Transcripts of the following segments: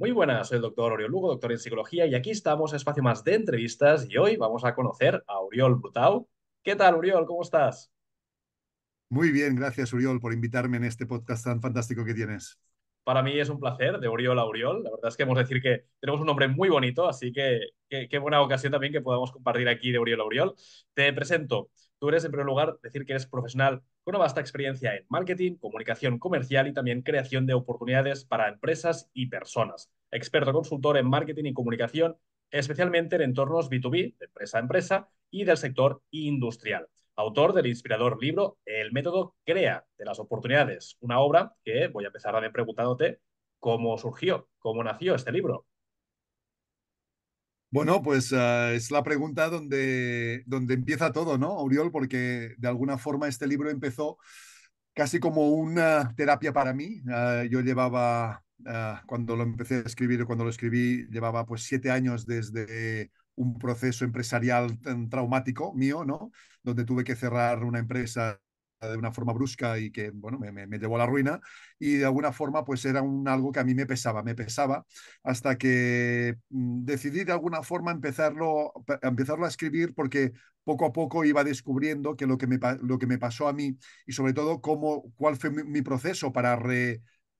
Muy buenas, soy el doctor Oriol Lugo, doctor en psicología, y aquí estamos en espacio más de entrevistas. Y hoy vamos a conocer a Oriol Brutau. ¿Qué tal, Oriol? ¿Cómo estás? Muy bien, gracias, Oriol, por invitarme en este podcast tan fantástico que tienes. Para mí es un placer, de Oriol a Oriol. La verdad es que hemos de decir que tenemos un nombre muy bonito, así que qué buena ocasión también que podamos compartir aquí de Oriol a Oriol. Te presento. Tú eres, en primer lugar, decir que eres profesional con una vasta experiencia en marketing, comunicación comercial y también creación de oportunidades para empresas y personas. Experto consultor en marketing y comunicación, especialmente en entornos B2B, de empresa a empresa, y del sector industrial. Autor del inspirador libro El método Crea de las oportunidades, una obra que voy a empezar a ver preguntándote cómo surgió, cómo nació este libro. Bueno, pues ah, es la pregunta donde, donde empieza todo, ¿no, Oriol? Porque de alguna forma este libro empezó casi como una terapia para mí. Ah, yo llevaba, ah, cuando lo empecé a escribir, cuando lo escribí, llevaba pues siete años desde un proceso empresarial tan traumático mío, ¿no? Donde tuve que cerrar una empresa de una forma brusca y que, bueno, me, llevó a la ruina y de alguna forma pues era un algo que a mí me pesaba, me pesaba hasta que mm, decidí de alguna forma empezarlo, a escribir porque poco a poco iba descubriendo que lo que me, lo que me pasó a mí y sobre todo cómo, cuál fue mi, proceso para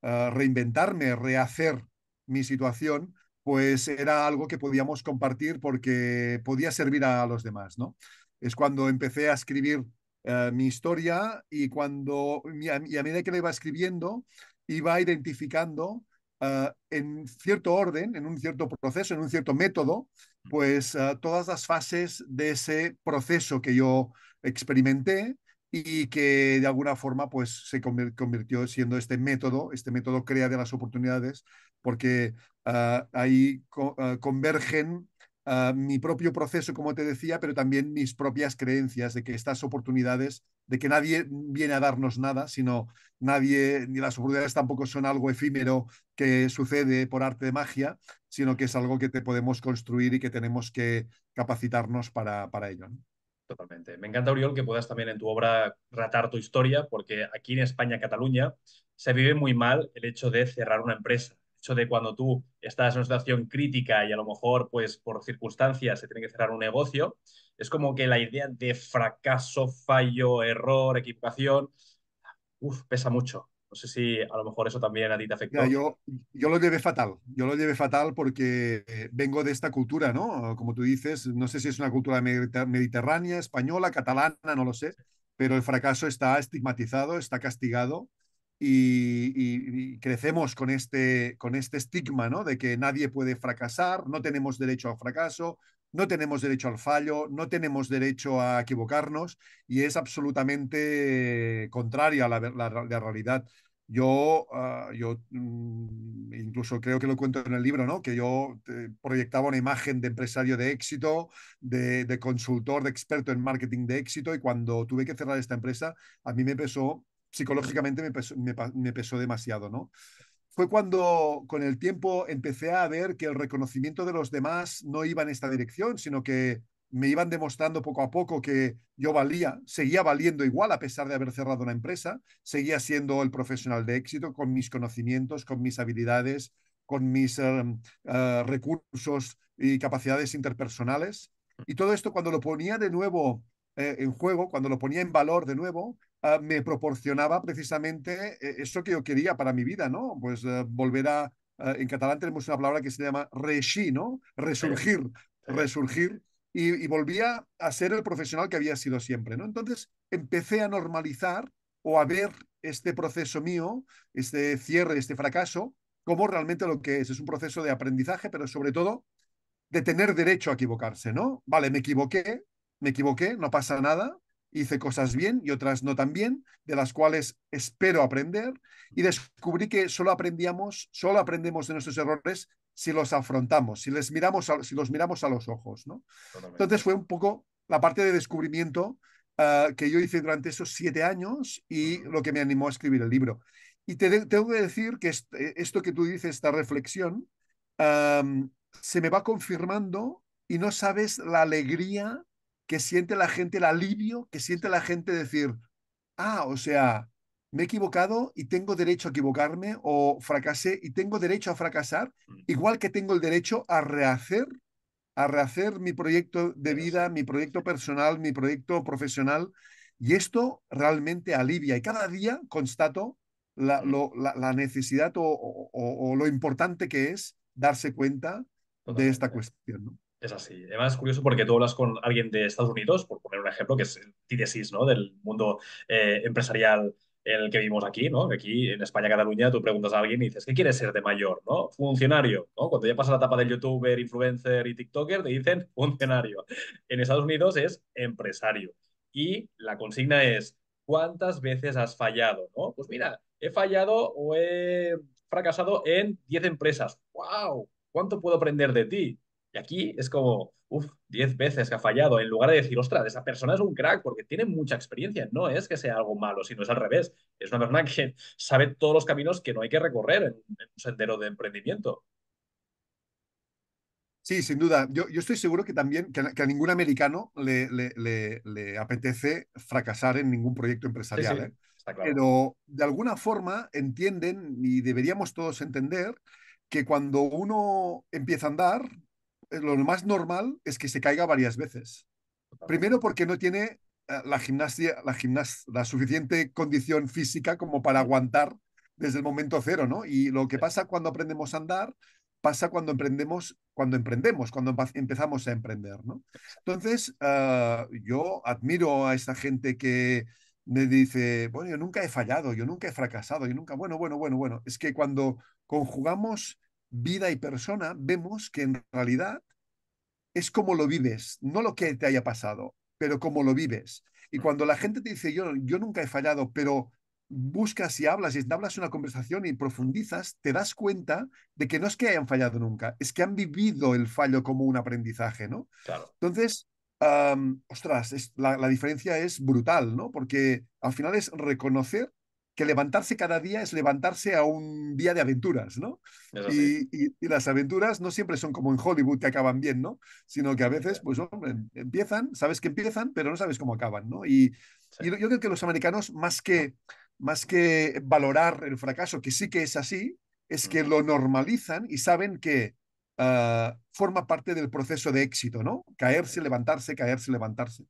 ah, reinventarme, rehacer mi situación, pues era algo que podíamos compartir porque podía servir a los demás, ¿no? Es cuando empecé a escribir eh, mi historia y cuando, a, medida que la iba escribiendo, iba identificando eh, en cierto orden, en un cierto proceso, en un cierto método, pues eh, todas las fases de ese proceso que yo experimenté y que de alguna forma pues se convirtió siendo este método, este método crea de las oportunidades, porque ahí convergen Ah, mi propio proceso, como te decía, pero también mis propias creencias de que estas oportunidades, de que nadie viene a darnos nada, sino nadie, ni las oportunidades tampoco son algo efímero que sucede por arte de magia, sino que es algo que te podemos construir y que tenemos que capacitarnos para, para ello. Totalmente. Me encanta, Oriol, que puedas también en tu obra ratar tu historia, porque aquí en España, Cataluña, se vive muy mal el hecho de cerrar una empresa de cuando tú estás en una situación crítica y a lo mejor, pues por circunstancias, se tiene que cerrar un negocio, es como que la idea de fracaso, fallo, error, equipación pesa mucho. No sé si a lo mejor eso también a ti te afectó. yo, yo lo llevé fatal, yo lo llevé fatal porque vengo de esta cultura, ¿no? Como tú dices, no sé si es una cultura mediterránea, española, catalana, no lo sé, pero el fracaso está estigmatizado, está castigado y, crecemos con este, con este estigma ¿no? de que nadie puede fracasar, no tenemos derecho al fracaso, no tenemos derecho al fallo, no tenemos derecho a equivocarnos y es absolutamente contraria a la, realidad. Yo, ah, yo mm, incluso creo que lo cuento en el libro, ¿no? que yo eh, proyectaba una imagen de empresario de éxito, de, de consultor, de experto en marketing de éxito y cuando tuve que cerrar esta empresa, a mí me pesó psicológicamente me pesó, demasiado, ¿no? Fue cuando con el tiempo empecé a ver que el reconocimiento de los demás no iba en esta dirección, sino que me iban demostrando poco a poco que yo valía, seguía valiendo igual a pesar de haber cerrado una empresa, seguía siendo el profesional de éxito con mis conocimientos, con mis habilidades, con mis eh, eh, recursos y capacidades interpersonales. Y todo esto cuando lo ponía de nuevo eh, en juego, cuando lo ponía en valor de nuevo, Ah, me proporcionaba precisamente eh, eso que yo quería para mi vida, ¿no? Pues eh, volver a, ah, en catalán tenemos una palabra que se llama ¿no? Resurgir, resurgir. Y, y, volvía a ser el profesional que había sido siempre, ¿no? Entonces empecé a normalizar o a ver este proceso mío, este cierre, este fracaso, como realmente lo que es. Es un proceso de aprendizaje, pero sobre todo de tener derecho a equivocarse, ¿no? Vale, me equivoqué, me equivoqué, no pasa nada, hice cosas bien y otras no tan bien, de las cuales espero aprender, y descubrí que solo aprendíamos, solo aprendemos de nuestros errores si los afrontamos, si, les miramos si los miramos a los ojos. ¿no? Entonces fue un poco la parte de descubrimiento ah, que yo hice durante esos siete años y lo que me animó a escribir el libro. Y te tengo que decir que eh, esto que tú dices, esta reflexión, se me va confirmando y no sabes la alegría que siente la gente el alivio, que siente la gente decir, ah, o sea, me he equivocado y tengo derecho a equivocarme o fracasé y tengo derecho a fracasar, mm. igual que tengo el derecho a rehacer, a rehacer mi proyecto de vida, mi proyecto personal, mi proyecto profesional. Y esto realmente alivia. Y cada día constato la, mm. necesidad o, lo importante que es darse cuenta de esta cuestión. ¿no? Es así. Además, es curioso porque tú hablas con alguien de Estados Unidos, por poner un ejemplo, que es el ¿no? del mundo empresarial eh, empresarial el que vivimos aquí, ¿no? aquí en España, Cataluña, tú preguntas a alguien y dices, ¿qué quieres ser de mayor? ¿No? Funcionario, ¿no? Cuando ya pasa la etapa del youtuber, influencer y tiktoker, te dicen funcionario. En Estados Unidos es empresario. Y la consigna es, ¿cuántas veces has fallado? ¿No? Pues mira, he fallado o he fracasado en 10 empresas. ¡Wow! ¿Cuánto puedo aprender de ti? Y aquí es como, uff, diez veces que ha fallado, en lugar de decir, ostras, esa persona es un crack porque tiene mucha experiencia. No es que sea algo malo, sino es al revés. Es una persona que sabe todos los caminos que no hay que recorrer en, un sendero de emprendimiento. Sí, sin duda. Yo, estoy seguro que también que a, ningún americano le, le, apetece fracasar en ningún proyecto empresarial. ¿eh? Pero de alguna forma entienden y deberíamos todos entender que cuando uno empieza a andar, eh, lo más normal es que se caiga varias veces. Primero porque no tiene eh, la gimnasia, la, gimnasia, la suficiente condición física como para aguantar desde el momento cero, ¿no? Y lo que pasa cuando aprendemos a andar pasa cuando emprendemos, cuando emprendemos, cuando empezamos a emprender, ¿no? Entonces, eh, yo admiro a esta gente que me dice, bueno, yo nunca he fallado, yo nunca he fracasado, yo nunca, bueno, bueno, bueno, bueno, es que cuando conjugamos vida y persona, vemos que en realidad es como lo vives, no lo que te haya pasado, pero como lo vives. Y cuando la gente te dice, yo, yo nunca he fallado, pero buscas y hablas y hablas una conversación y profundizas, te das cuenta de que no es que hayan fallado nunca, es que han vivido el fallo como un aprendizaje, ¿no? Entonces, ostras, es, la, la, diferencia es brutal, ¿no? Porque al final es reconocer que levantarse cada día es levantarse a un día de aventuras, ¿no? Y, las aventuras no siempre son como en Hollywood que acaban bien, ¿no? Sino que a veces, pues hombre, empiezan, sabes que empiezan, pero no sabes cómo acaban, ¿no? Y, yo creo que los americanos, más que, más que valorar el fracaso, que sí que es así, es que lo normalizan y saben que ah, forma parte del proceso de éxito, ¿no? Caerse, levantarse, caerse, levantarse.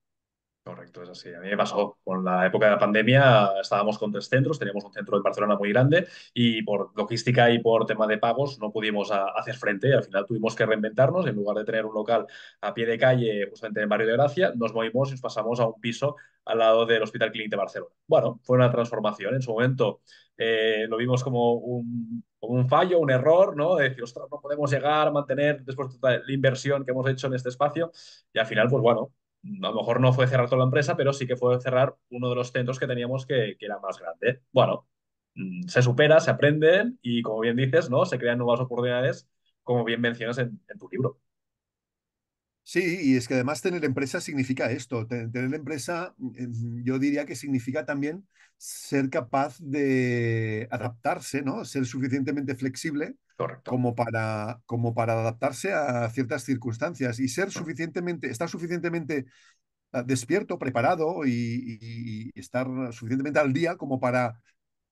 Correcto, es así. A mí me pasó. Con la época de la pandemia estábamos con tres centros, teníamos un centro de Barcelona muy grande y por logística y por tema de pagos no pudimos ah, hacer frente. Al final tuvimos que reinventarnos. En lugar de tener un local a pie de calle, justamente en el barrio de Gracia, nos movimos y nos pasamos a un piso al lado del Hospital Clínic de Barcelona. Bueno, fue una transformación. En su momento eh, lo vimos como un, fallo, un error, ¿no? De decir, ostras, no podemos llegar a mantener después de la inversión que hemos hecho en este espacio. Y al final, pues bueno, a lo mejor no fue cerrar toda la empresa, pero sí que fue cerrar uno de los centros que teníamos que, que era más grande. Bueno, mm, se supera, se aprende y como bien dices, ¿no? Se crean nuevas oportunidades, como bien mencionas en, en tu libro. Sí, y es que además tener empresa significa esto. Tener empresa, eh, yo diría que significa también ser capaz de adaptarse, ¿no? Ser suficientemente flexible como para, como para adaptarse a ciertas circunstancias y ser suficientemente, estar suficientemente ah, despierto, preparado y, estar suficientemente al día como para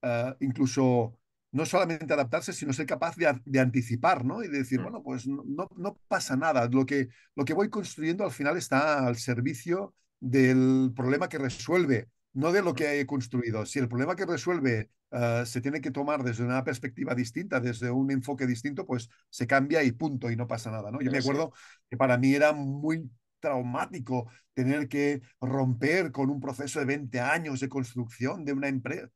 ah, incluso no solamente adaptarse, sino ser capaz de, anticipar, ¿no? Y decir, mm. bueno, pues no, no, pasa nada. Lo que, lo que voy construyendo al final está al servicio del problema que resuelve no de lo que he construido. Si el problema que resuelve eh, se tiene que tomar desde una perspectiva distinta, desde un enfoque distinto, pues se cambia y punto, y no pasa nada. ¿no? Yo me acuerdo que para mí era muy traumático tener que romper con un proceso de 20 años de construcción de una empresa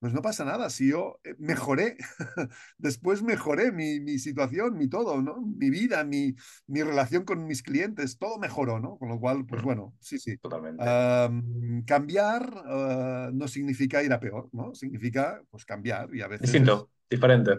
pues no pasa nada, si yo eh, mejoré, después mejoré mi, situación, mi todo, ¿no? Mi vida, mi, mi relación con mis clientes, todo mejoró, ¿no? Con lo cual, pues bueno, sí, sí. Totalmente. cambiar ah, no significa ir a peor, ¿no? Significa, pues, cambiar y a veces... Distinto, diferente.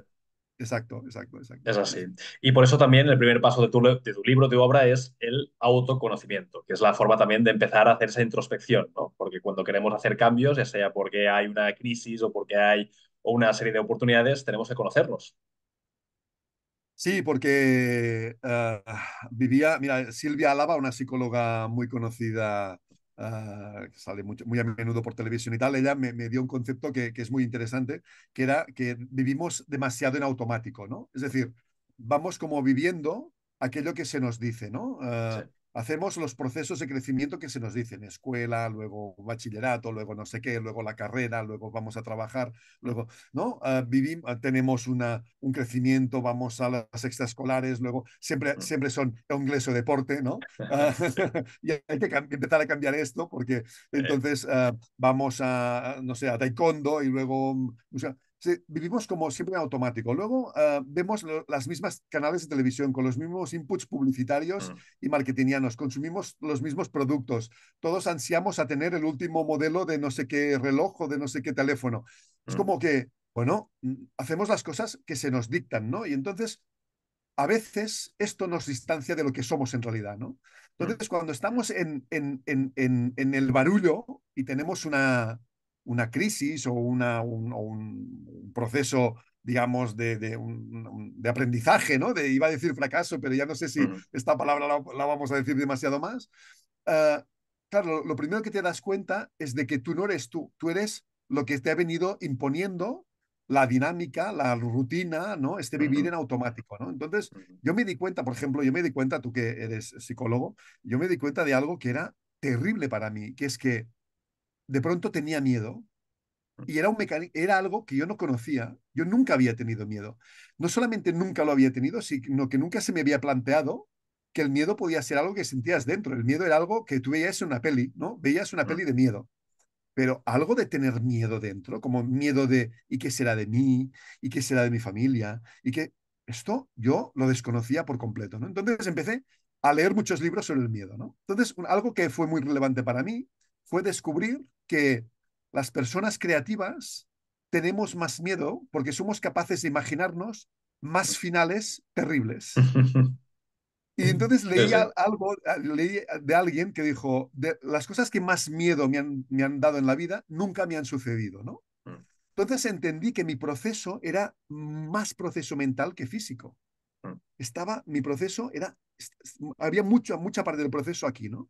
Exacto, exacto, exacto. Es así. Y por eso también el primer paso de tu, de tu, libro, de obra, es el autoconocimiento, que es la forma también de empezar a hacer esa introspección, ¿no? Porque cuando queremos hacer cambios, ya sea porque hay una crisis o porque hay una serie de oportunidades, tenemos que conocerlos. Sí, porque eh, vivía, mira, Silvia Alaba, una psicóloga muy conocida Ah, sale mucho, muy a menudo por televisión y tal, ella me, dio un concepto que, es muy interesante, que era que vivimos demasiado en automático, ¿no? Es decir, vamos como viviendo aquello que se nos dice, ¿no? Ah, hacemos los procesos de crecimiento que se nos dicen, escuela, luego bachillerato, luego no sé qué, luego la carrera, luego vamos a trabajar, luego, ¿no? Ah, vivimos, ah, tenemos una, un crecimiento, vamos a las extraescolares, luego siempre, siempre son inglés o deporte, ¿no? Ah, y hay que empezar a cambiar esto porque entonces vamos a, no sé, a taekwondo y luego vivimos como siempre en automático. Luego ah, vemos las mismas canales de televisión con los mismos inputs publicitarios mm. y marketingianos, consumimos los mismos productos, todos ansiamos a tener el último modelo de no sé qué reloj o de no sé qué teléfono. Es mm. como que, bueno, mm, hacemos las cosas que se nos dictan, ¿no? Y entonces, a veces esto nos distancia de lo que somos en realidad, ¿no? Entonces, cuando estamos en, en, en, en el barullo y tenemos una, una crisis o, una, un, proceso, digamos, de, aprendizaje, ¿no? De, iba a decir fracaso, pero ya no sé si esta palabra la, vamos a decir demasiado más. Eh, claro, lo primero que te das cuenta es de que tú no eres tú, tú eres lo que te ha venido imponiendo la dinámica, la rutina, ¿no? Este vivir en automático, ¿no? Entonces, yo me di cuenta, por ejemplo, yo me di cuenta, tú que eres psicólogo, yo me di cuenta de algo que era terrible para mí, que es que de pronto tenía miedo y era, un era algo que yo no conocía. Yo nunca había tenido miedo. No solamente nunca lo había tenido, sino que nunca se me había planteado que el miedo podía ser algo que sentías dentro. El miedo era algo que tú veías en una peli, ¿no? Veías una peli de miedo. Pero algo de tener miedo dentro, como miedo de ¿y qué será de mí? ¿Y qué será de mi familia? Y que esto yo lo desconocía por completo, ¿no? Entonces empecé a leer muchos libros sobre el miedo, ¿no? Entonces, algo que fue muy relevante para mí fue descubrir que las personas creativas tenemos más miedo porque somos capaces de imaginarnos más finales terribles. Y entonces leí algo, leí de alguien que dijo, las cosas que más miedo me han, me han dado en la vida nunca me han sucedido, ¿no? Mm. Entonces entendí que mi proceso era más proceso mental que físico. Mm. Estaba, mi proceso era, había mucha, mucha parte del proceso aquí, ¿no?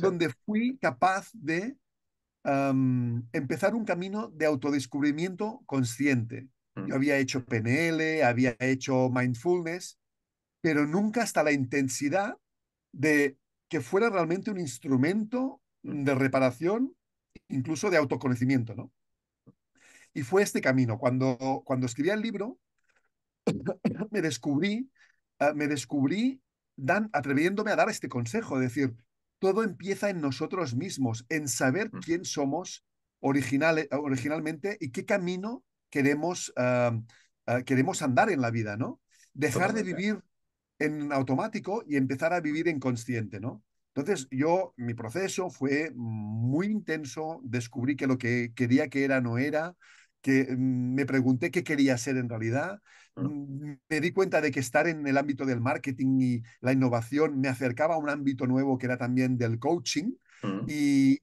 donde fui capaz de empezar un camino de autodescubrimiento consciente. Yo mm. había hecho PNL, había hecho mindfulness, pero nunca hasta la intensidad de que fuera realmente un instrumento mm. de reparación, incluso de autoconocimiento, ¿no? Y fue este camino. Cuando, cuando escribí el libro, me descubrí, ah, me descubrí dan, atreviéndome a dar este consejo, decir, todo empieza en nosotros mismos, en saber quién somos original, originalmente y qué camino queremos, ah, ah, queremos andar en la vida, ¿no? Dejar de vivir en automático y empezar a vivir inconsciente. ¿no? Entonces, yo, mi proceso fue muy intenso, descubrí que lo que quería que era no era, que mm, me pregunté qué quería ser en realidad. Mm, me di cuenta de que estar en el ámbito del marketing y la innovación me acercaba a un ámbito nuevo que era también del coaching. Mm. Y,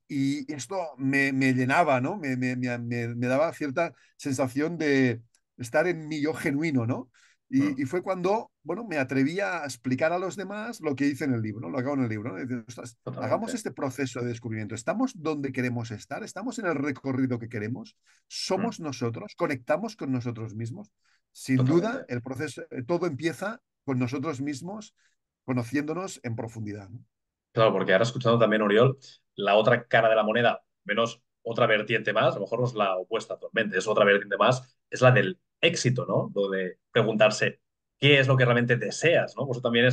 esto me, llenaba, ¿no? Me, me, daba cierta sensación de estar en mi yo genuino, ¿no? Mm. Y, fue cuando, bueno, me atreví a explicar a los demás lo que hice en el libro, lo que hago en el libro. hagamos este proceso de descubrimiento. ¿Estamos donde queremos estar? ¿Estamos en el recorrido que queremos? Mm. ¿Somos nosotros? ¿Conectamos con nosotros mismos? Sin duda, el proceso, eh, todo empieza con nosotros mismos, conociéndonos en profundidad. Claro, porque ahora escuchando también, Oriol, la otra cara de la moneda, menos otra vertiente más, a lo mejor no es la opuesta actualmente, es otra vertiente más, es la del éxito, ¿no? Lo de preguntarse qué es lo que realmente deseas, ¿no? Por pues eso también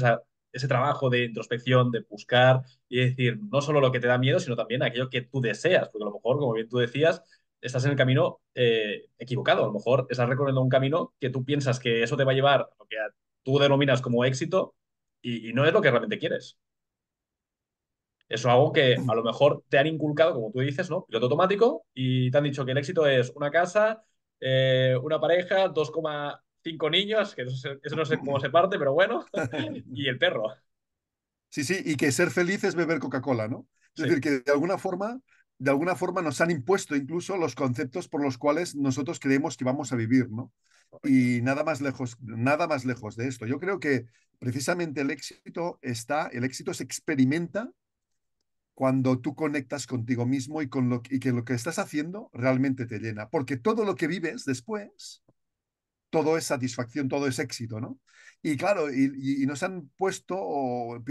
ese trabajo de introspección, de buscar y decir no solo lo que te da miedo, sino también aquello que tú deseas, porque a lo mejor, como bien tú decías, estás en el camino eh, equivocado, a lo mejor estás recorriendo un camino que tú piensas que eso te va a llevar a lo que tú denominas como éxito y, y no es lo que realmente quieres. Eso es algo que a lo mejor te han inculcado, como tú dices, ¿no? Piloto automático y te han dicho que el éxito es una casa, eh, una pareja, 2,5 niños, que eso, no sé cómo se parte, pero bueno, y el perro. Sí, sí, y que ser feliz es beber Coca-Cola, ¿no? Es decir, que de alguna forma de alguna forma nos han impuesto incluso los conceptos por los cuales nosotros creemos que vamos a vivir, ¿no? Y nada más lejos, nada más lejos de esto. Yo creo que precisamente el éxito está, el éxito se experimenta cuando tú conectas contigo mismo y, con y que lo que estás haciendo realmente te llena, porque todo lo que vives después, todo es satisfacción, todo es éxito, ¿no? Y claro, y, nos han puesto,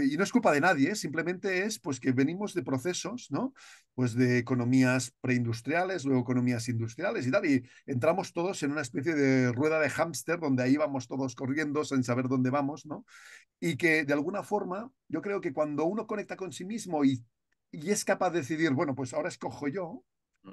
y no es culpa de nadie, ¿eh? simplemente es pues que venimos de procesos, ¿no? Pues de economías preindustriales, luego economías industriales y tal, y entramos todos en una especie de rueda de hámster donde ahí vamos todos corriendo sin saber dónde vamos, ¿no? Y que de alguna forma, yo creo que cuando uno conecta con sí mismo y y es capaz de decidir, bueno, pues ahora escojo yo, mm.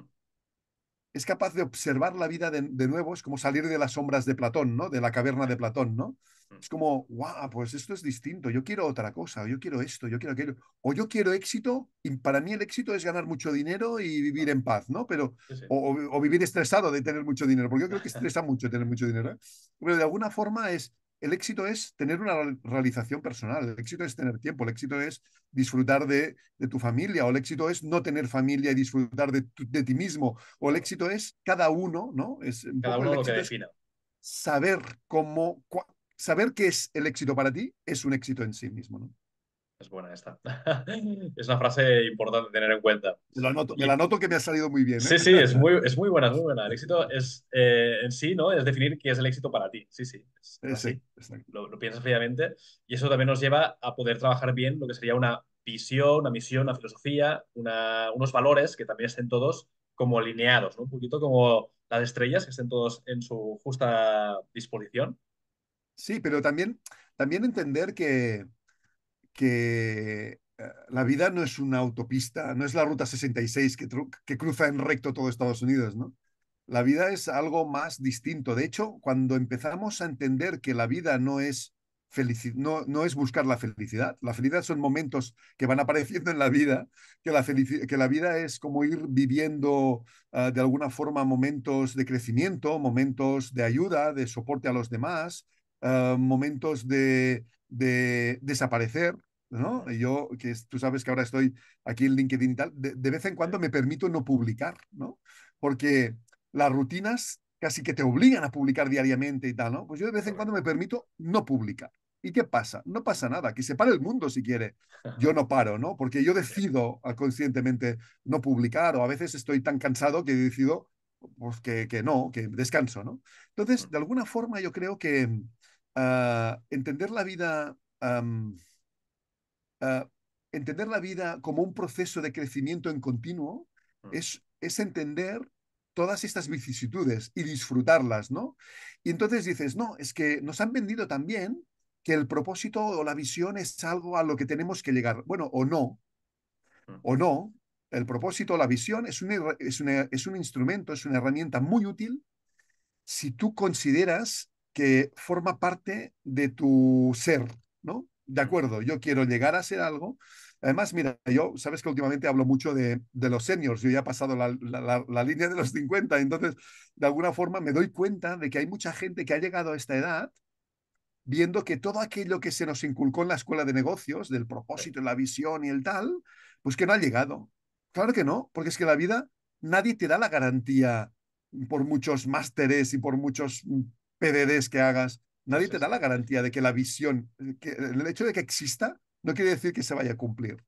es capaz de observar la vida de, de, nuevo, es como salir de las sombras de Platón, ¿no? De la caverna de Platón, ¿no? Mm. Es como, wow, pues esto es distinto, yo quiero otra cosa, yo quiero esto, yo quiero aquello, o yo quiero éxito, y para mí el éxito es ganar mucho dinero y vivir en paz, ¿no? Pero, O, vivir estresado de tener mucho dinero, porque yo creo que estresa mucho tener mucho dinero, ¿eh? pero de alguna forma es, el éxito es tener una realización personal, el éxito es tener tiempo, el éxito es disfrutar de, tu familia, o el éxito es no tener familia y disfrutar de, ti mismo, o el éxito es cada uno, ¿no? Es cada uno lo que Saber cómo, saber qué es el éxito para ti es un éxito en sí mismo, ¿no? Es buena esta. es una frase importante tener en cuenta. Me la noto, que me ha salido muy bien. Sí, ¿eh? sí, es muy, es muy buena, El éxito es eh, en sí, ¿no? Es definir qué es el éxito para ti. Sí, sí. lo, lo, piensas fríamente. Y eso también nos lleva a poder trabajar bien lo que sería una visión, una misión, una filosofía, una, unos valores que también estén todos como alineados, ¿no? Un poquito como las estrellas, que estén todos en su justa disposición. Sí, pero también, también entender que que eh, la vida no es una autopista, no es la ruta 66 que, que cruza en recto todo Estados Unidos, ¿no? La vida es algo más distinto. De hecho, cuando empezamos a entender que la vida no es no, es buscar la felicidad. La felicidad son momentos que van apareciendo en la vida, que la, que la vida es como ir viviendo ah, de alguna forma momentos de crecimiento, momentos de ayuda, de soporte a los demás, ah, momentos de, de desaparecer, yo, que tú sabes que ahora estoy aquí en LinkedIn y tal, de, vez en cuando me permito no publicar, ¿no? Porque las rutinas casi que te obligan a publicar diariamente y tal, ¿no? Pues yo de vez en cuando me permito no publicar. ¿Y qué pasa? No pasa nada, que se pare el mundo si quiere. Yo no paro, ¿no? Porque yo decido conscientemente no publicar o a veces estoy tan cansado que decido pues, que, que no, que descanso, ¿no? Entonces, de alguna forma yo creo que mm, ah, entender la vida Ah, entender la vida como un proceso de crecimiento en continuo mm. es, es entender todas estas vicisitudes y disfrutarlas, ¿no? Y entonces dices, no, es que nos han vendido también que el propósito o la visión es algo a lo que tenemos que llegar. Bueno, o no, mm. o no, el propósito o la visión es, es, es un instrumento, es una herramienta muy útil si tú consideras que forma parte de tu ser, ¿no? de acuerdo, yo quiero llegar a ser algo. Además, mira, yo sabes que últimamente hablo mucho de, los seniors, yo ya he pasado la, la, línea de los 50, entonces de alguna forma me doy cuenta de que hay mucha gente que ha llegado a esta edad viendo que todo aquello que se nos inculcó en la escuela de negocios, del propósito, la visión y el tal, pues que no ha llegado. Claro que no, porque es que la vida nadie te da la garantía por muchos másteres y por muchos mm, PDDs que hagas Nadie te da la garantía de que la visión, eh, eh, el hecho de que exista, no quiere decir que se vaya a cumplir.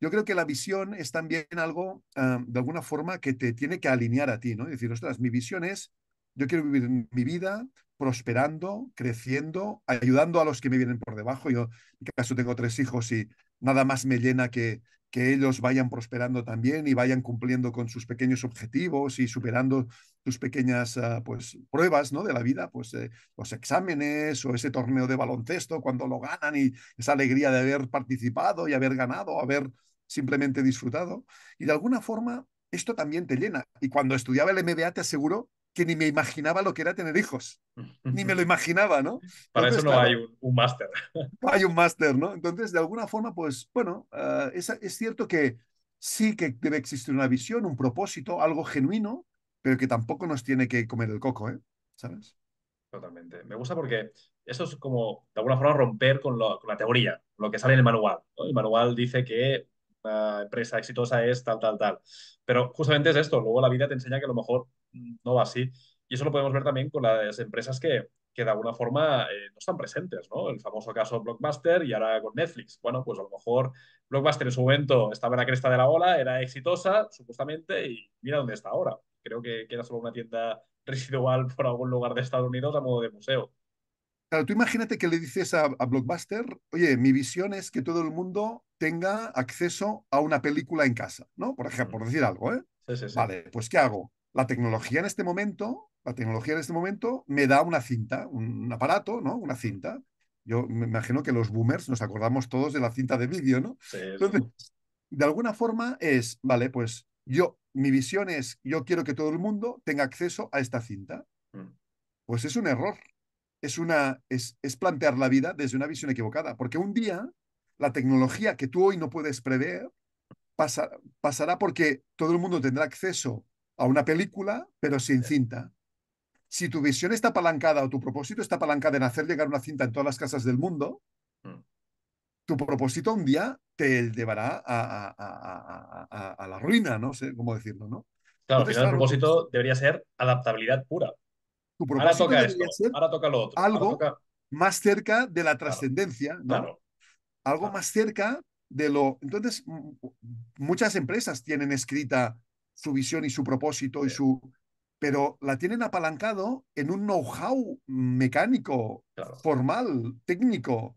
Yo creo que la visión es también algo, ah, de alguna forma, que te tiene que alinear a ti, ¿no? decir, ostras, mi visión es, yo quiero vivir mi vida prosperando, creciendo, ayudando a los que me vienen por debajo. Yo, en mi caso, tengo tres hijos y nada más me llena que, que ellos vayan prosperando también y vayan cumpliendo con sus pequeños objetivos y superando sus pequeñas ah, pues, pruebas ¿no? de la vida, pues eh, los exámenes o ese torneo de baloncesto cuando lo ganan y esa alegría de haber participado y haber ganado, haber simplemente disfrutado. Y de alguna forma esto también te llena. Y cuando estudiaba el MBA te aseguro que ni me imaginaba lo que era tener hijos. Ni me lo imaginaba, ¿no? Para eso no hay un, máster. No hay un máster, ¿no? Entonces, de alguna forma, pues, bueno, eh, es, cierto que sí que debe existir una visión, un propósito, algo genuino, pero que tampoco nos tiene que comer el coco, ¿eh? ¿Sabes? Totalmente. Me gusta porque eso es como, de alguna forma, romper con, la teoría, lo que sale en el manual. El manual dice que la ah, empresa exitosa es tal, tal, tal. Pero justamente es esto. Luego la vida te enseña que a lo mejor no va así. Y eso lo podemos ver también con las empresas que, que de alguna forma eh, no están presentes, ¿no? El famoso caso Blockbuster y ahora con Netflix. Bueno, pues a lo mejor Blockbuster en su momento estaba en la cresta de la ola, era exitosa, supuestamente, y mira dónde está ahora. Creo que, queda era solo una tienda residual por algún lugar de Estados Unidos a modo de museo. Claro, tú imagínate que le dices a, a, Blockbuster, oye, mi visión es que todo el mundo tenga acceso a una película en casa, ¿no? Por ejemplo, por decir algo, ¿eh? Sí, sí, sí. Vale, pues ¿qué hago? la tecnología en este momento, la tecnología en este momento me da una cinta, un, aparato, ¿no? Una cinta. Yo me imagino que los boomers nos acordamos todos de la cinta de vídeo, ¿no? Entonces, de alguna forma es, vale, pues yo, mi visión es, yo quiero que todo el mundo tenga acceso a esta cinta. Mm. Pues es un error. Es, una, es, plantear la vida desde una visión equivocada, porque un día la tecnología que tú hoy no puedes prever pasará porque todo el mundo tendrá acceso a una película, pero sin cinta. Si tu visión está apalancada o tu propósito está apalancada en hacer llegar una cinta en todas las casas del mundo, mm. tu propósito un día te llevará a, la ruina, no sé cómo decirlo, ¿no? Claro, el propósito pues debería ser adaptabilidad pura. Tu ahora toca ser Algo más cerca de la trascendencia, ¿no? algo más cerca de lo... Entonces, muchas empresas tienen escrita su visión y su propósito y su... Pero la tienen apalancado en un know-how mecánico, formal, técnico.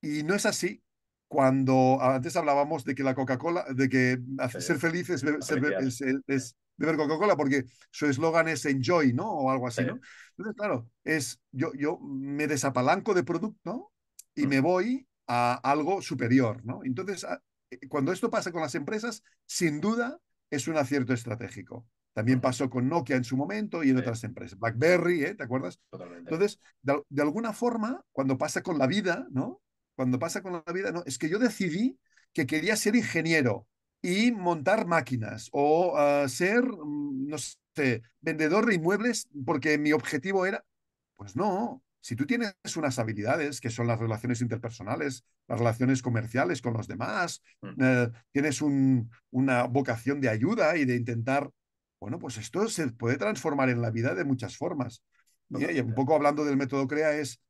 Y no es así. Cuando antes hablábamos de que la Coca-Cola, de que ser feliz es, beber Coca-Cola, porque su eslogan es enjoy, ¿no? O algo así, ¿no? Entonces, claro, es yo, yo me desapalanco de producto y mm. me voy a algo superior, ¿no? Entonces, eh, cuando esto pasa con las empresas, sin duda es un acierto estratégico. También pasó con Nokia en su momento y en otras empresas. BlackBerry, ¿eh? ¿te acuerdas? Totalmente. Entonces, de, alguna forma, cuando pasa con la vida, ¿no? Cuando pasa con la vida, no, es que yo decidí que quería ser ingeniero y montar máquinas o ah, ser, mm, no sé, vendedor de inmuebles porque mi objetivo era, pues no, si tú tienes unas habilidades que son las relaciones interpersonales, las relaciones comerciales con los demás, mm. eh, tienes una vocación de ayuda y de intentar, bueno, pues esto se puede transformar en la vida de muchas formas. Y, un poco hablando del método CREA es,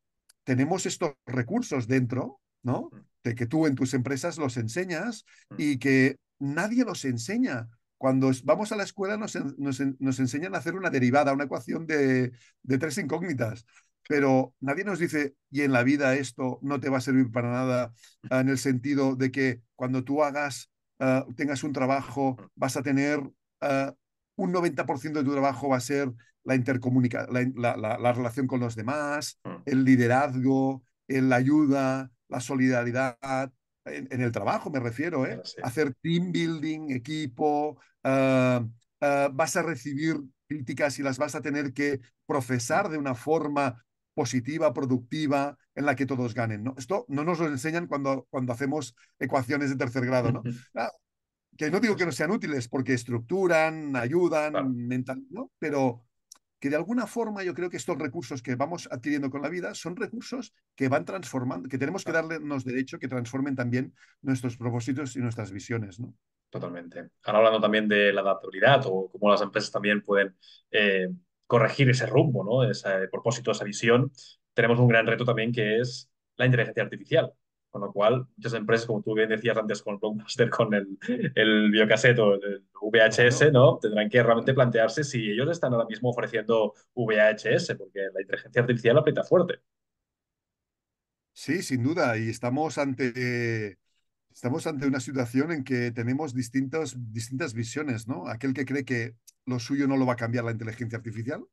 tenemos estos recursos dentro, ¿no? Mm. De que tú en tus empresas los enseñas mm. y que nadie los enseña. Cuando vamos a la escuela nos, nos, enseñan a hacer una derivada, una ecuación de tres incógnitas pero nadie nos dice, y en la vida esto no te va a servir para nada, ah, en el sentido de que cuando tú hagas, ah, tengas un trabajo, vas a tener ah, un 90% de tu trabajo va a ser la, intercomunicación, la, relación con los demás, mm. el liderazgo, la ayuda, la solidaridad, en, el trabajo me refiero, ¿eh? hacer team building, equipo, vas a recibir críticas y las vas a tener que profesar de una forma positiva, productiva, en la que todos ganen. ¿no? Esto no nos lo enseñan cuando, cuando hacemos ecuaciones de tercer grado. ¿no? Ah, que no digo que no sean útiles, porque estructuran, ayudan, mentalmente, ¿no? pero que de alguna forma yo creo que estos recursos que vamos adquiriendo con la vida son recursos que van transformando, que tenemos que darnos derecho que transformen también nuestros propósitos y nuestras visiones. ¿no? Totalmente. Ahora hablando también de la adaptabilidad o cómo las empresas también pueden eh, corregir ese rumbo, ¿no? ese propósito, esa visión, tenemos un gran reto también que es la inteligencia artificial. Con lo cual, muchas empresas, como tú bien decías antes con el Blockbuster, con el, el biocaseto, el VHS, ¿no? Tendrán que realmente plantearse si ellos están ahora mismo ofreciendo VHS, porque la inteligencia artificial aprieta fuerte. Sí, sin duda, y estamos ante Estamos ante una situación en que tenemos distintas, distintas visiones, ¿no? Aquel que cree que lo suyo no lo va a cambiar la inteligencia artificial,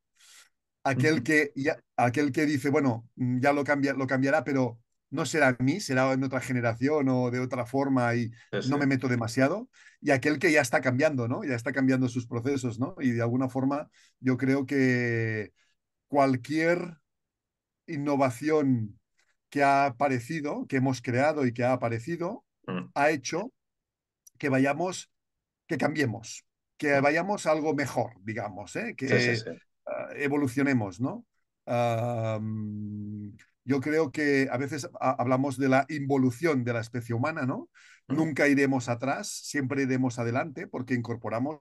aquel que, ya, aquel que dice, bueno, mm, ya lo, cambia, lo cambiará, pero no será en mí, será en otra generación o de otra forma y pues no me meto demasiado. Y aquel que ya está cambiando, ¿no? Ya está cambiando sus procesos, ¿no? Y de alguna forma yo creo que cualquier innovación que ha aparecido, que hemos creado y que ha aparecido, ha hecho que vayamos, que cambiemos, que vayamos a algo mejor, digamos, ¿eh? que ah, evolucionemos, ¿no? yo creo que a veces hablamos de la involución de la especie humana, ¿no? Nunca iremos atrás, siempre iremos adelante porque incorporamos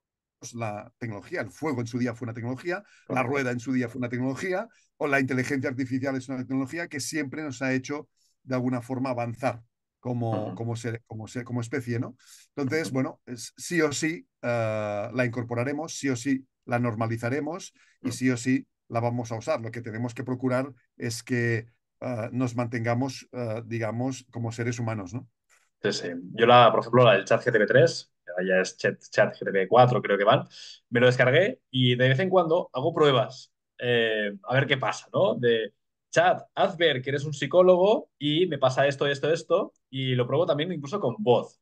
la tecnología. El fuego en su día fue una tecnología, la rueda en su día fue una tecnología, o la inteligencia artificial es una tecnología que siempre nos ha hecho de alguna forma avanzar como, como, ser, como, ser, como especie, ¿no? Entonces, bueno, sí o sí eh, la incorporaremos, sí o sí la normalizaremos y sí o sí la vamos a usar. Lo que tenemos que procurar es que eh, nos mantengamos, eh, digamos, como seres humanos, ¿no? Sí, sí. Yo, la, por ejemplo, la del chat GTP3, ya es chat, chat GTP4, creo que van, me lo descargué y de vez en cuando hago pruebas a ver qué pasa, ¿no? chat, haz ver que eres un psicólogo y me pasa esto, esto, esto, y lo pruebo también incluso con voz.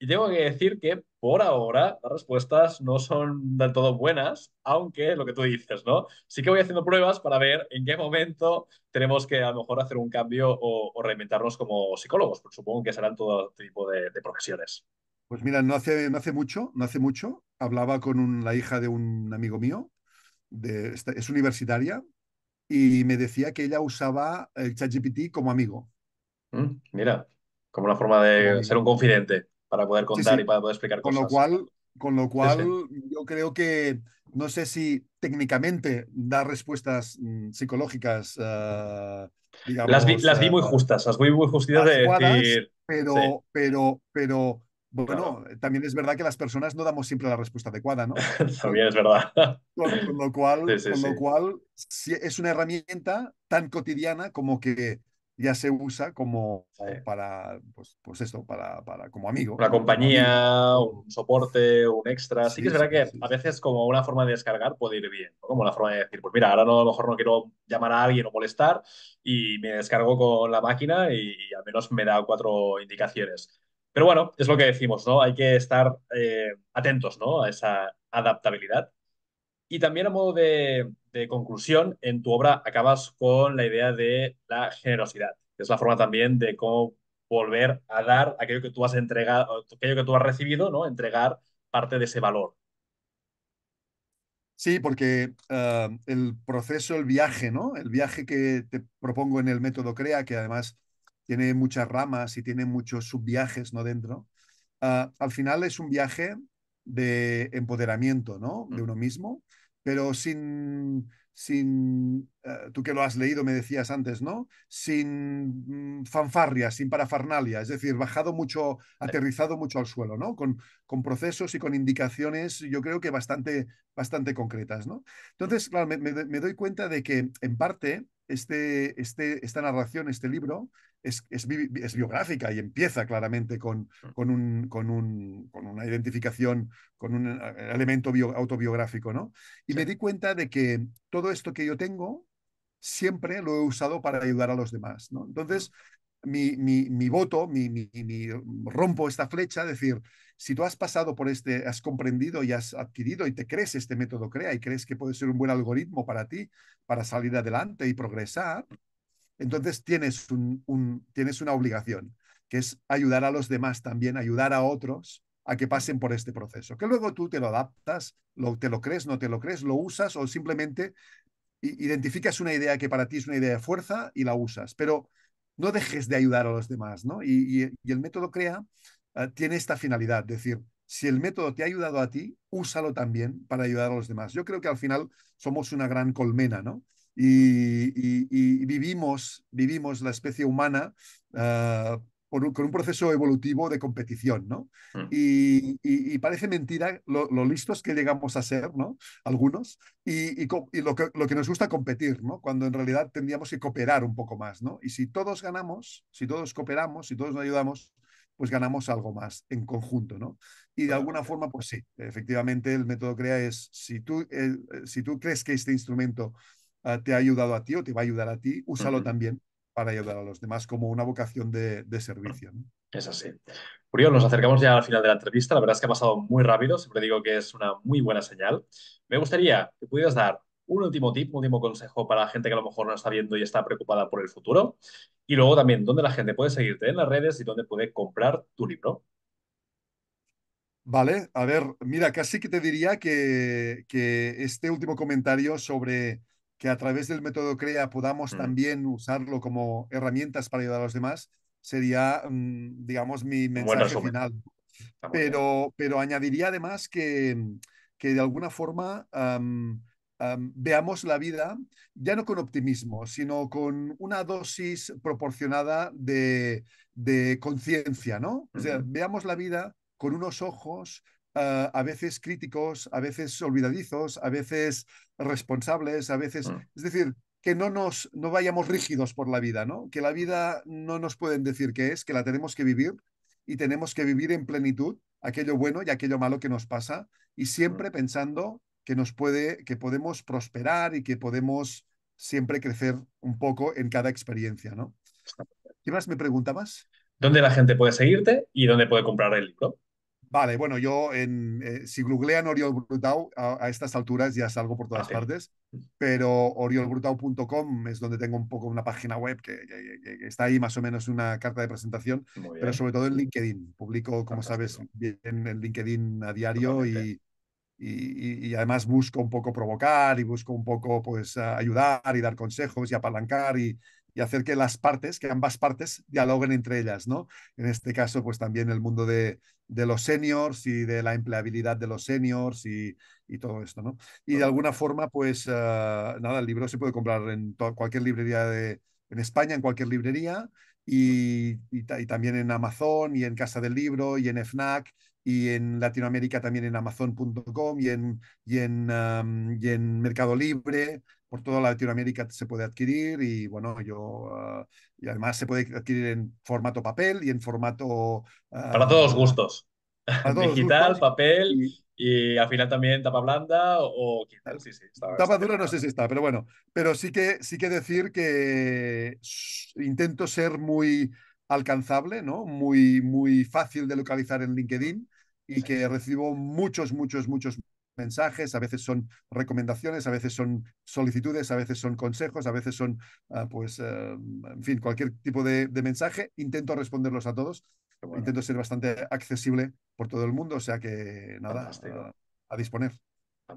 Y tengo que decir que por ahora las respuestas no son del todo buenas, aunque lo que tú dices, ¿no? Sí que voy haciendo pruebas para ver en qué momento tenemos que a lo mejor hacer un cambio o, reinventarnos como psicólogos, porque supongo que serán todo tipo de, profesiones. Pues mira, no hace, no hace mucho, no hace mucho, hablaba con la hija de un amigo mío, es universitaria, y me decía que ella usaba el ChatGPT como amigo. Mm, mira, como una forma de ser un confidente para poder contar y para poder explicar con cosas. Lo cual, con lo cual, yo creo que no sé si técnicamente da respuestas mm, psicológicas. Ah, las, vi, las vi ah, muy justas, las vi muy justas de Pero, pero, pero bueno, también es verdad que las personas no damos siempre la respuesta adecuada, ¿no? también es verdad. Con, lo cual, Lo cual es una herramienta tan cotidiana como que ya se usa como para, pues, pues eso, para, para, como amigo. Una compañía, un soporte, un extra. Sí, que es verdad que a veces como una forma de descargar puede ir bien, como una forma de decir, pues mira, ahora no, a lo mejor no quiero llamar a alguien o molestar y me descargo con la máquina y al menos me da cuatro indicaciones. Pero bueno, es lo que decimos, ¿no? Hay que estar eh, atentos, ¿no? A esa adaptabilidad. Y también a modo de, conclusión, en tu obra acabas con la idea de la generosidad, que es la forma también de cómo volver a dar aquello que tú has entregado, aquello que tú has recibido, ¿no? Entregar parte de ese valor. Sí, porque eh, el proceso, el viaje, ¿no? El viaje que te propongo en el método CREA, que además tiene muchas ramas y tiene muchos subviajes ¿no? dentro. Ah, al final es un viaje de empoderamiento ¿no? de mm. uno mismo, pero sin, sin ah, tú que lo has leído me decías antes, ¿no? Sin mm, fanfarrias fanfarria, sin parafarnalia, es decir, bajado mucho, aterrizado mucho al suelo, ¿no? Con, con procesos y con indicaciones, yo creo que bastante, bastante concretas, ¿no? Entonces, claro, me doy cuenta de que en parte este, este, esta narración, este libro, es, es, es biográfica y empieza claramente con, mm. con, un, con, un, con, una identificación, con un eh, elemento autobiográfico, ¿no? Y me di cuenta de que todo esto que yo tengo siempre lo he usado para ayudar a los demás, ¿no? Mm. Entonces, mi, mi, voto, mi, mi, rompo esta flecha, decir, si tú has pasado por este, has comprendido y has adquirido y te crees este método CREA y crees que puede ser un buen algoritmo para ti, para salir adelante y progresar, entonces tienes, un, un, tienes una obligación, que es ayudar a los demás también, ayudar a otros a que pasen por este proceso. Que luego tú te lo adaptas, lo, te lo crees, no te lo crees, lo usas o simplemente identificas una idea que para ti es una idea de fuerza y la usas. Pero no dejes de ayudar a los demás, ¿no? Y, el método CREA ah, tiene esta finalidad, decir, si el método te ha ayudado a ti, úsalo también para ayudar a los demás. Yo creo que al final somos una gran colmena, ¿no? Y, vivimos, vivimos la especie humana ah, con un proceso evolutivo de competición, ¿no? Mm. Y, parece mentira lo, listos que llegamos a ser, ¿no? Algunos, y, lo, que, nos gusta competir, ¿no? Cuando en realidad tendríamos que cooperar un poco más, ¿no? Y si todos ganamos, si todos cooperamos, si todos nos ayudamos, pues ganamos algo más en conjunto, ¿no? Y de alguna forma, pues sí, efectivamente el método CREA es, si tú, eh, si tú crees que este instrumento ah, te ha ayudado a ti o te va a ayudar a ti, úsalo también para ayudar a los demás como una vocación de, servicio. Es así. Uriol, nos acercamos ya al final de la entrevista. La verdad es que ha pasado muy rápido. Siempre digo que es una muy buena señal. Me gustaría que pudieras dar un último tip, un último consejo para la gente que a lo mejor no está viendo y está preocupada por el futuro. Y luego también, dónde la gente puede seguirte en las redes y dónde puede comprar tu libro. Vale, a ver, mira, casi que te diría que este último comentario sobre que a través del método CREA podamos mm. también usarlo como herramientas para ayudar a los demás, sería, mm, digamos, mi mensaje final. Pero, pero añadiría además que, mm, que de alguna forma veamos la vida ya no con optimismo, sino con una dosis proporcionada de, conciencia, ¿no? O sea, veamos la vida con unos ojos eh, a veces críticos, a veces olvidadizos, a veces responsables, a veces... Mm. Es decir, que no nos no vayamos rígidos por la vida, ¿no? Que la vida no nos pueden decir qué es, que la tenemos que vivir y tenemos que vivir en plenitud aquello bueno y aquello malo que nos pasa y mm. siempre pensando que nos puede que podemos prosperar y que podemos siempre crecer un poco en cada experiencia, ¿no? ¿Qué más me pregunta más? ¿Dónde la gente puede seguirte y dónde puede comprar el libro? Vale, bueno, yo en, eh, si googlean Oriol Brutau a, estas alturas ya salgo por todas partes, pero oriolbrutau.com es donde tengo un poco una página web que, está ahí más o menos una carta de presentación, pero sobre todo en LinkedIn. Publico, como sabes, bien en LinkedIn a diario y, y, y, además busco un poco provocar y busco un poco pues ayudar y dar consejos y apalancar y, y hacer que las partes, que ambas partes dialoguen entre ellas, ¿no? En este caso, pues también el mundo de, los seniors y de la empleabilidad de los seniors y, todo esto, ¿no? Y de alguna forma, pues ah, nada, el libro se puede comprar en cualquier librería de, en España, en cualquier librería, y, también en Amazon y en Casa del Libro y en FNAC y en Latinoamérica también en Amazon.com y en, y y en Mercado Libre por toda Latinoamérica se puede adquirir y bueno, yo ah, y además se puede adquirir en formato papel y en formato para todos ah, gustos. Digital, papel y, al final también tapa blanda o, sí, sí, tapa dura no sé si está, pero bueno, pero sí que sí que decir que intento ser muy alcanzable, ¿no? Muy muy fácil de localizar en LinkedIn y que recibo muchos muchos muchos mensajes, a veces son recomendaciones, a veces son solicitudes, a veces son consejos, a veces son, ah, pues, eh, en fin, cualquier tipo de, mensaje. Intento responderlos a todos. Intento ser bastante accesible por todo el mundo, o sea que nada, a, disponer disponer.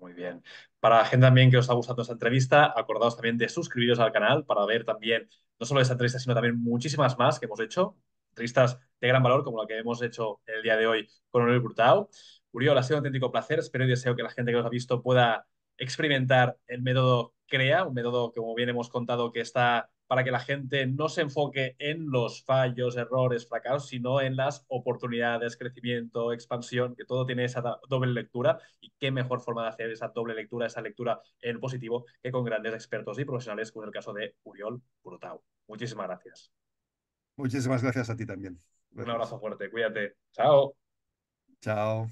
Muy bien. Para la gente también que os ha gustado esta entrevista, acordaos también de suscribiros al canal para ver también no solo esta entrevista, sino también muchísimas más que hemos hecho. Entrevistas de gran valor, como la que hemos hecho el día de hoy con Oriol Brutal Uriol, ha sido un auténtico placer. Espero y deseo que la gente que nos ha visto pueda experimentar el método CREA, un método que, como bien hemos contado, que está para que la gente no se enfoque en los fallos, errores, fracasos, sino en las oportunidades, crecimiento, expansión, que todo tiene esa doble lectura. Y qué mejor forma de hacer esa doble lectura, esa lectura en positivo, que con grandes expertos y profesionales, como en el caso de Uriol Brutau. Muchísimas gracias. Muchísimas gracias a ti también. Un abrazo fuerte, cuídate. Chao. Chao.